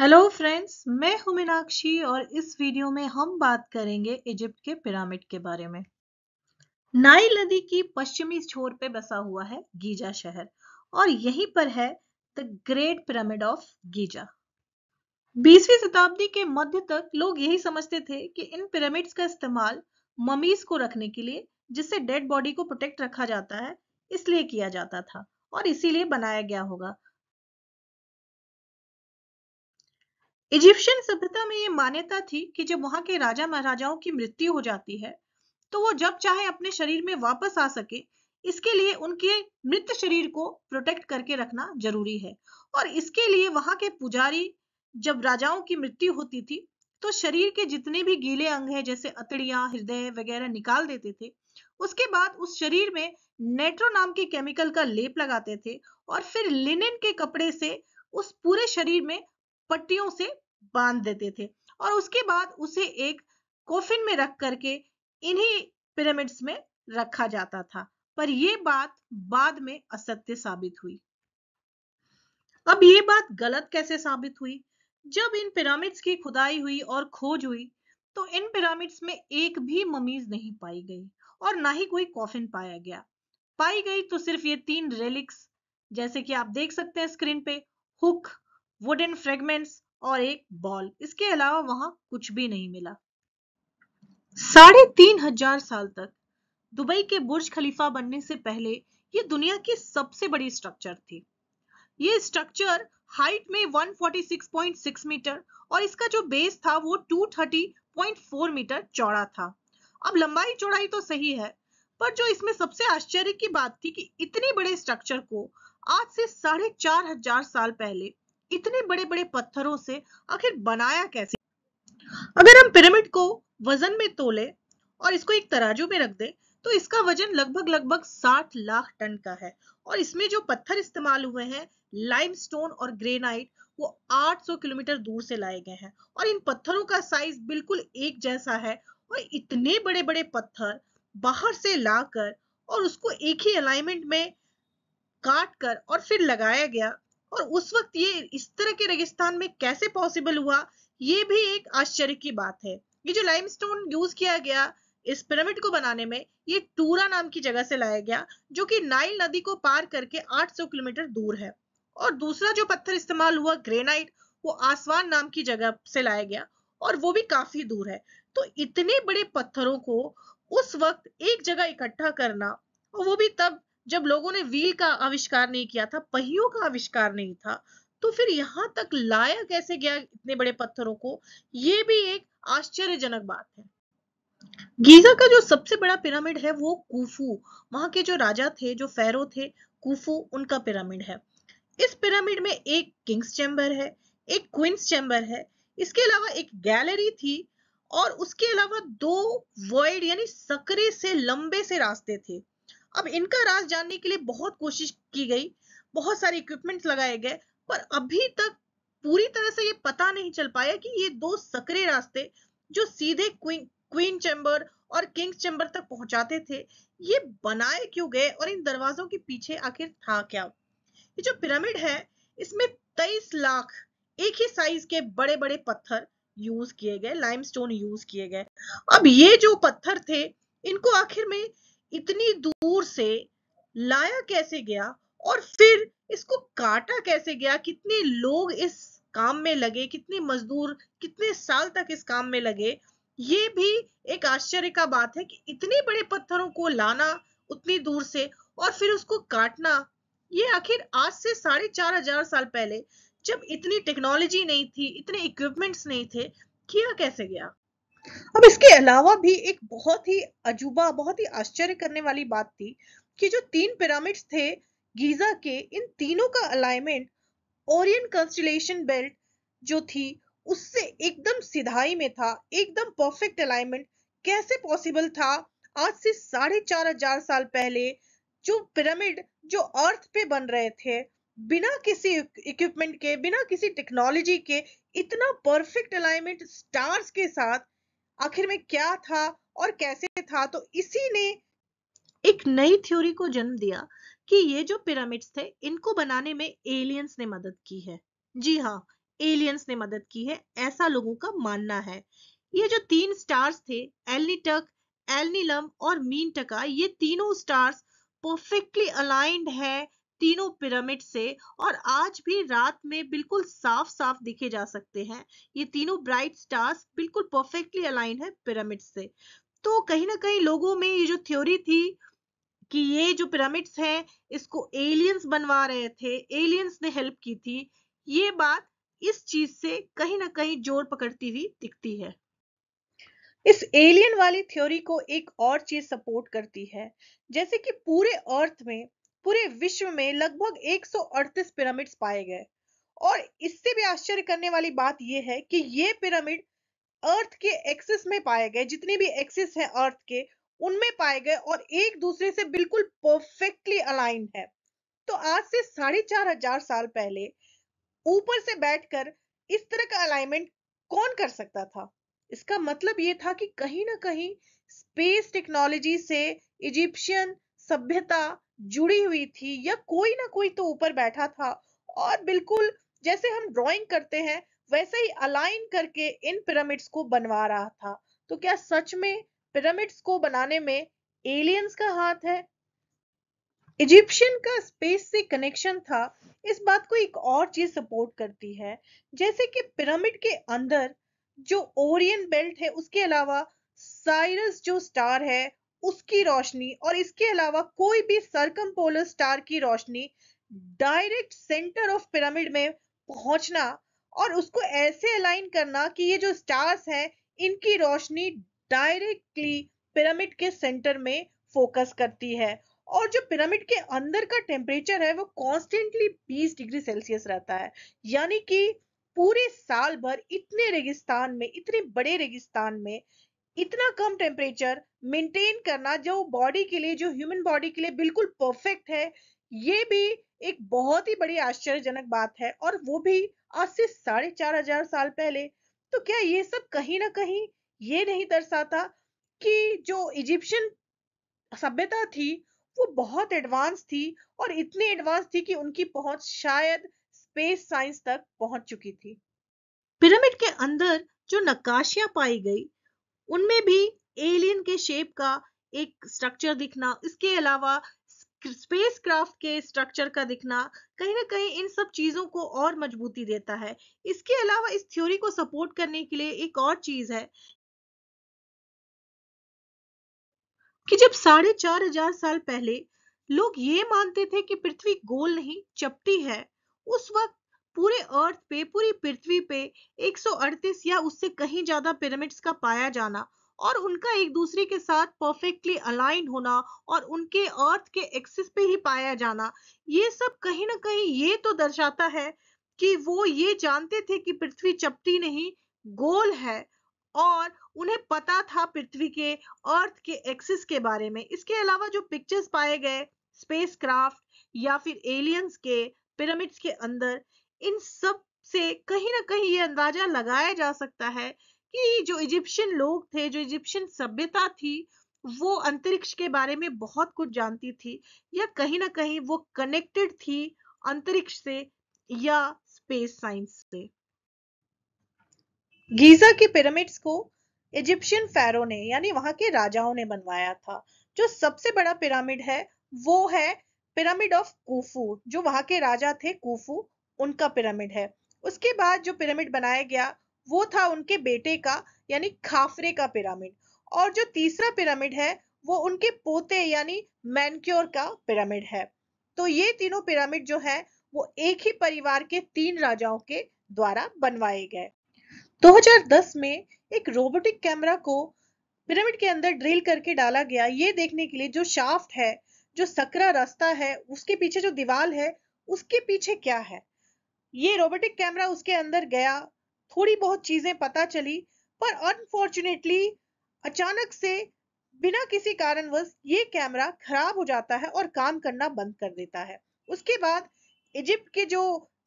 hello friends मैं हूं मीनाक्षी और इस वीडियो में हम बात करेंगे इजिप्ट के पिरामिड के बारे में नाइल नदी की पश्चिमी छोर पे बसा हुआ है गीजा शहर और यहीं पर है the great pyramid of Giza बीसवीं शताब्दी के मध्य तक लोग यही समझते थे कि इन पिरामिड्स का इस्तेमाल ममीज को रखने के लिए जिससे डेड बॉडी को प्रोटेक्ट रखा जाता है इसलिए किया जाता था और इसीलिए बनाया गया होगा इजिप्शियन सभ्यता में ये मान्यता थी कि जब वहां के राजा महाराजाओं की मृत्यु हो जाती है तो वो जब चाहे अपने शरीर में वापस आ सके इसके लिए उनके मृत शरीर को प्रोटेक्ट करके रखना जरूरी है और इसके लिए वहां के पुजारी जब राजाओं की मृत्यु होती थी तो शरीर के जितने भी गीले अंग हैं जैसे अतड़िया हृदय वगैरह निकाल देते थे उसके बाद उस शरीर में नेट्रो नाम के केमिकल का लेप लगाते थे और फिर लिनिन के कपड़े से उस पूरे शरीर में पट्टियों से बांध देते थे और उसके बाद उसे एक कोफिन में रख करके इन्हीं पिरामिड्स में रखा जाता था पर यह बात बाद में असत्य साबित हुई अब ये बात गलत कैसे साबित हुई जब इन पिरामिड्स की खुदाई हुई और खोज हुई तो इन पिरामिड्स में एक भी ममीज नहीं पाई गई और ना ही कोई कॉफिन पाया गया पाई गई तो सिर्फ ये तीन रेलिक्स जैसे कि आप देख सकते हैं स्क्रीन पे हुक वुडन फ्रेगमेंट्स और एक बॉल इसके अलावा वहां कुछ भी नहीं मिला साढ़े तीन हजार साल तक दुबई के बुर्ज खलीफा बनने से पहले ये दुनिया की सबसे बड़ी स्ट्रक्चर थी ये स्ट्रक्चर हाइट में 146.6 मीटर और इसका जो बेस था वो 230.4 मीटर चौड़ा था अब लंबाई चौड़ाई तो सही है पर जो इसमें सबसे आश्चर्य की बात थी कि इतनी बड़े स्ट्रक्चर को आज से साढ़े चार हजार साल पहले इतने बड़े बड़े पत्थरों से आखिर बनाया कैसे अगर हम पिरामिड को वजन में तोले और इसको एक तराजू में रख दे तो इसका वजन लगभग लगभग 60 लाख टन का है और इसमें जो पत्थर इस्तेमाल हुए हैं लाइमस्टोन और ग्रेनाइट वो 800 किलोमीटर दूर से लाए गए हैं और इन पत्थरों का साइज बिल्कुल एक जैसा है और इतने बड़े बड़े पत्थर बाहर से लाकर और उसको एक ही अलाइनमेंट में काट कर और फिर लगाया गया और उस वक्त ये इस तरह के रेगिस्तान में कैसे पॉसिबल हुआ ये भी एक आश्चर्य की बात है ये जो लाइमस्टोन यूज किया गया इस पिरामिड को बनाने में ये टूरा नाम की जगह से लाया गया जो कि नाइल नदी को पार करके 800 किलोमीटर दूर है और दूसरा जो पत्थर इस्तेमाल हुआ ग्रेनाइट वो आसवान नाम की जगह से लाया गया और वो भी काफी दूर है तो इतने बड़े पत्थरों को उस वक्त एक जगह इकट्ठा करना और वो भी तब जब लोगों ने व्हील का आविष्कार नहीं किया था पहियों का आविष्कार नहीं था तो फिर यहां तक लाया कैसे गया इतने बड़े पत्थरों को ये भी एक आश्चर्यजनक बात है गीजा का जो सबसे बड़ा पिरामिड है वो कूफू वहां के जो राजा थे जो फैरो थे कुफू उनका पिरामिड है इस पिरामिड में एक किंग्स चैम्बर है एक क्वींस चैम्बर है इसके अलावा एक गैलरी थी और उसके अलावा दो वर्ड यानी सकरे से लंबे से रास्ते थे अब इनका राज जानने के लिए बहुत कोशिश की गई बहुत सारे इक्विपमेंट लगाए गए पर अभी तक पूरी तरह से ये पता नहीं चल पाया कि ये दो सकरे रास्ते जो सीधे क्वीन चैम्बर और किंग्स चैम्बर तक पहुंचाते थे ये बनाए क्यों गए और इन दरवाजों के पीछे आखिर था क्या ये जो पिरामिड है इसमें 23 लाख एक ही साइज के बड़े बड़े पत्थर यूज किए गए लाइमस्टोन यूज किए गए अब ये जो पत्थर थे इनको आखिर में इतनी दूर से लाया कैसे गया और फिर इसको काटा कैसे गया कितने लोग इस काम में लगे कितने मजदूर कितने साल तक इस काम में लगे ये भी एक आश्चर्य का बात है कि इतने बड़े पत्थरों को लाना उतनी दूर से और फिर उसको काटना ये आखिर आज से साढ़े चार हजार साल पहले जब इतनी टेक्नोलॉजी नहीं थी इतने इक्विपमेंट्स नहीं थे किया कैसे गया अब इसके अलावा भी एक बहुत ही अजूबा बहुत ही आश्चर्य करने वाली बात थी कि जो तीन पिरामिड्स थे गीजा के इन तीनों का अलाइनमेंट ओरियन कंस्टलेशन बेल्ट जो थी उससे एकदम सिधाई में था एकदम परफेक्ट अलाइनमेंट कैसे पॉसिबल था आज से साढ़े चार हजार साल पहले जो पिरामिड जो अर्थ पे बन रहे थे बिना किसी इक्विपमेंट के बिना किसी टेक्नोलॉजी के इतना परफेक्ट अलाइनमेंट स्टार्स के साथ आखिर में क्या था और कैसे था तो इसी ने एक नई थ्योरी को जन्म दिया कि ये जो पिरामिड्स थे इनको बनाने में एलियंस ने मदद की है जी हाँ एलियंस ने मदद की है ऐसा लोगों का मानना है ये जो तीन स्टार्स थे एलनीटक एलनीलम और मीन टका ये तीनों स्टार्स परफेक्टली अलाइंड है तीनों पिरामिड से और आज भी रात में बिल्कुल साफ साफ दिखे जा सकते हैं ये तीनों ब्राइट स्टार्स बिल्कुल परफेक्टली अलाइन है पिरामिड से तो कहीं ना कहीं लोगों में ये जो थ्योरी थी कि ये जो पिरामिड्स हैं इसको एलियंस बनवा रहे थे एलियंस ने हेल्प की थी ये बात इस चीज से कहीं ना कहीं जोर पकड़ती हुई दिखती है इस एलियन वाली थ्योरी को एक और चीज सपोर्ट करती है जैसे कि पूरे अर्थ में पूरे विश्व में लगभग 138 पिरामिड्स पाए गए और इससे भी आश्चर्य करने वाली बात यह है कि ये पिरामिड अर्थ के एक्सिस में पाए गए जितने भी एक्सिस हैं अर्थ के उनमें पाए गए और एक दूसरे से बिल्कुल परफेक्टली अलाइन है तो आज से साढ़े चार हजार साल पहले ऊपर से बैठकर इस तरह का अलाइनमेंट कौन कर सकता था इसका मतलब ये था कि कहीं ना कहीं स्पेस टेक्नोलॉजी से इजिप्शियन सभ्यता जुड़ी हुई थी या कोई ना कोई तो ऊपर बैठा था और बिल्कुल जैसे हम ड्राइंग करते हैं वैसे ही अलाइन करके इन पिरामिड्स को बनवा रहा था तो क्या सच में पिरामिड्स को बनाने में एलियंस का हाथ है इजिप्शियन का स्पेस से कनेक्शन था इस बात को एक और चीज सपोर्ट करती है जैसे कि पिरामिड के अंदर जो ओरियन बेल्ट है उसके अलावा साइरस जो स्टार है उसकी रोशनी और इसके अलावा कोई भी सरकम स्टार की रोशनी डायरेक्ट सेंटर ऑफ पिरामिड में पहुंचना और उसको ऐसे अलाइन करना कि ये जो स्टार्स हैं इनकी रोशनी डायरेक्टली पिरामिड के सेंटर में फोकस करती है और जो पिरामिड के अंदर का टेम्परेचर है वो कॉन्स्टेंटली 20 डिग्री सेल्सियस रहता है यानी कि पूरे साल भर इतने रेगिस्तान में इतने बड़े रेगिस्तान में इतना कम टेम्परेचर मेंटेन करना जो बॉडी के लिए जो ह्यूमन बॉडी के लिए बिल्कुल परफेक्ट है ये भी एक बहुत ही बड़ी आश्चर्यजनक बात है और वो भी आज से साढ़े चार हजार साल पहले तो क्या ये सब कहीं ना कहीं ये नहीं दर्शाता कि जो इजिप्शियन सभ्यता थी वो बहुत एडवांस थी और इतनी एडवांस थी कि उनकी पहुंच शायद स्पेस साइंस तक पहुंच चुकी थी पिरामिड के अंदर जो नक्काशियां पाई गई उनमें भी एलियन के शेप का एक स्ट्रक्चर दिखना इसके अलावा स्पेस क्राफ्ट के स्ट्रक्चर का दिखना कहीं ना कहीं इन सब चीजों को और मजबूती देता है इसके अलावा इस थ्योरी को सपोर्ट करने के लिए एक और चीज है कि जब साढ़े चार हजार साल पहले लोग ये मानते थे कि पृथ्वी गोल नहीं चपटी है उस वक्त पूरे अर्थ पे पूरी पृथ्वी पे 138 या उससे कहीं ज्यादा पिरामिड्स का पाया जाना और उनका एक दूसरे के साथ परफेक्टली अलाइन होना और उनके अर्थ के एक्सिस पे ही पाया जाना ये सब कहीं ना कहीं ये तो दर्शाता है कि वो ये जानते थे कि पृथ्वी चपटी नहीं गोल है और उन्हें पता था पृथ्वी के अर्थ के एक्सिस के बारे में इसके अलावा जो पिक्चर्स पाए गए स्पेसक्राफ्ट या फिर एलियंस के पिरामिड्स के अंदर इन सब से कहीं ना कहीं ये अंदाजा लगाया जा सकता है कि जो इजिप्शियन लोग थे जो इजिप्शियन सभ्यता थी वो अंतरिक्ष के बारे में बहुत कुछ जानती थी या कहीं ना कहीं वो कनेक्टेड थी अंतरिक्ष से या स्पेस साइंस से गीजा के पिरामिड्स को इजिप्शियन फैरो ने यानी वहां के राजाओं ने बनवाया था जो सबसे बड़ा पिरामिड है वो है पिरामिड ऑफ कुफू जो वहां के राजा थे कुफू उनका पिरामिड है उसके बाद जो पिरामिड बनाया गया वो था उनके बेटे का यानी खाफरे का पिरामिड और जो तीसरा पिरामिड है वो उनके पोते यानी मैनक्योर का पिरामिड है तो ये तीनों पिरामिड जो है वो एक ही परिवार के तीन राजाओं के द्वारा बनवाए गए 2010 में एक रोबोटिक कैमरा को पिरामिड के अंदर ड्रिल करके डाला गया ये देखने के लिए जो शाफ्ट है जो सकरा रास्ता है उसके पीछे जो दीवार है उसके पीछे क्या है ये रोबोटिक कैमरा उसके अंदर गया थोड़ी बहुत चीजें पता चली पर अनफॉर्चुनेटली अचानक से बिना किसी कारणवश ये कैमरा खराब हो जाता है और काम करना बंद कर देता है उसके बाद इजिप्ट के जो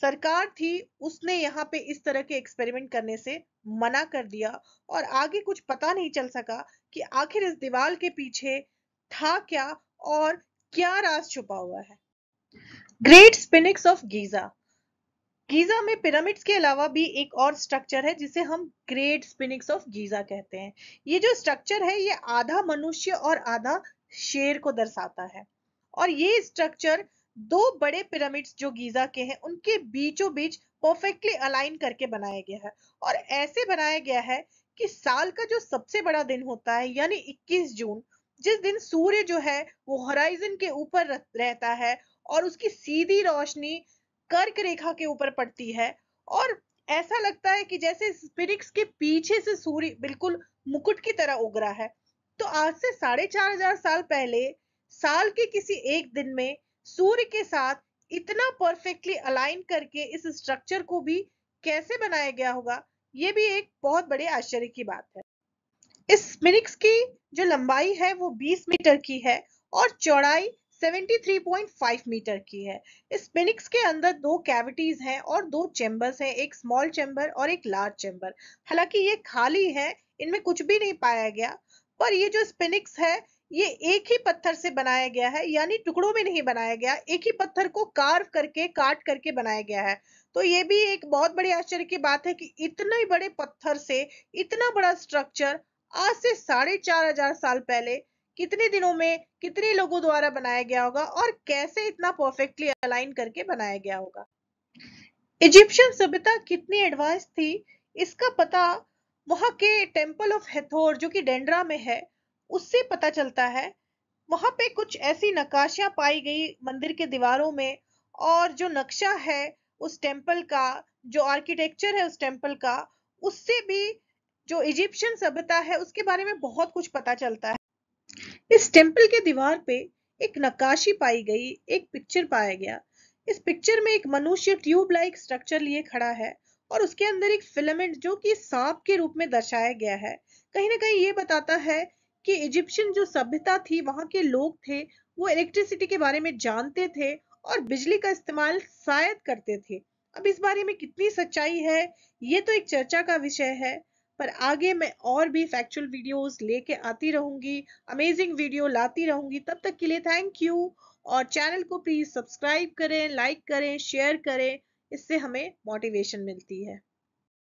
सरकार थी उसने यहाँ पे इस तरह के एक्सपेरिमेंट करने से मना कर दिया और आगे कुछ पता नहीं चल सका कि आखिर इस दीवार के पीछे था क्या और क्या राज छुपा हुआ है great sphinx of Giza Giza में पिरामिड्स के अलावा भी एक और स्ट्रक्चर है जिसे हम ग्रेट स्पिनिक्स ऑफ गीजा कहते हैं ये जो स्ट्रक्चर है ये आधा मनुष्य और आधा शेर को दर्शाता है और ये स्ट्रक्चर दो बड़े पिरामिड्स जो गीजा के हैं उनके बीचों बीच परफेक्टली अलाइन करके बनाया गया है और ऐसे बनाया गया है कि साल का जो सबसे बड़ा दिन होता है यानी 21 जून जिस दिन सूर्य जो है वो हराइजन के ऊपर रहता है और उसकी सीधी रोशनी कर्क रेखा के ऊपर पड़ती है और ऐसा लगता है कि जैसे स्पिरिक्स के पीछे से सूर्य बिल्कुल मुकुट की तरह उग रहा है तो आज से साढ़े चार हजार साल पहले साल के किसी एक दिन में सूर्य के साथ इतना परफेक्टली अलाइन करके इस स्ट्रक्चर को भी कैसे बनाया गया होगा ये भी एक बहुत बड़े आश्चर्य की बात है इस स्पिरिक्स की जो लंबाई है वो 20 मीटर की है और चौड़ाई 73.5 मीटर की है इस पेनिक्स के अंदर दो कैविटीज हैं और दो चेम्बर्स हैं एक स्मॉल चेम्बर और एक लार्ज चेम्बर हालांकि ये खाली है इनमें कुछ भी नहीं पाया गया पर ये जो स्पिनिक्स है ये एक ही पत्थर से बनाया गया है यानी टुकड़ों में नहीं बनाया गया एक ही पत्थर को कार्व करके काट करके बनाया गया है तो ये भी एक बहुत बड़े आश्चर्य की बात है कि इतने बड़े पत्थर से इतना बड़ा स्ट्रक्चर आज से साढ़े चार हजार साल पहले कितने दिनों में कितने लोगों द्वारा बनाया गया होगा और कैसे इतना परफेक्टली अलाइन करके बनाया गया होगा इजिप्शियन सभ्यता कितनी एडवांस थी इसका पता वहां के टेम्पल ऑफ हेथोर जो कि डेंड्रा में है उससे पता चलता है वहां पे कुछ ऐसी नकाशियां पाई गई मंदिर के दीवारों में और जो नक्शा है उस टेम्पल का जो आर्किटेक्चर है उस टेम्पल का उससे भी जो इजिप्शियन सभ्यता है उसके बारे में बहुत कुछ पता चलता है इस टेम्पल के दीवार पे एक नक्काशी पाई गई एक पिक्चर पाया गया इस पिक्चर में एक मनुष्य ट्यूब लाइक स्ट्रक्चर लिए खड़ा है और उसके अंदर एक फिलामेंट जो कि सांप के रूप में दर्शाया गया है कहीं ना कहीं ये बताता है कि इजिप्शियन जो सभ्यता थी वहां के लोग थे वो इलेक्ट्रिसिटी के बारे में जानते थे और बिजली का इस्तेमाल शायद करते थे अब इस बारे में कितनी सच्चाई है ये तो एक चर्चा का विषय है पर आगे मैं और भी फैक्चुअल वीडियोस लेके आती रहूंगी अमेजिंग वीडियो लाती रहूंगी तब तक के लिए थैंक यू और चैनल को प्लीज़ सब्सक्राइब करें लाइक करें शेयर करें इससे हमें मोटिवेशन मिलती है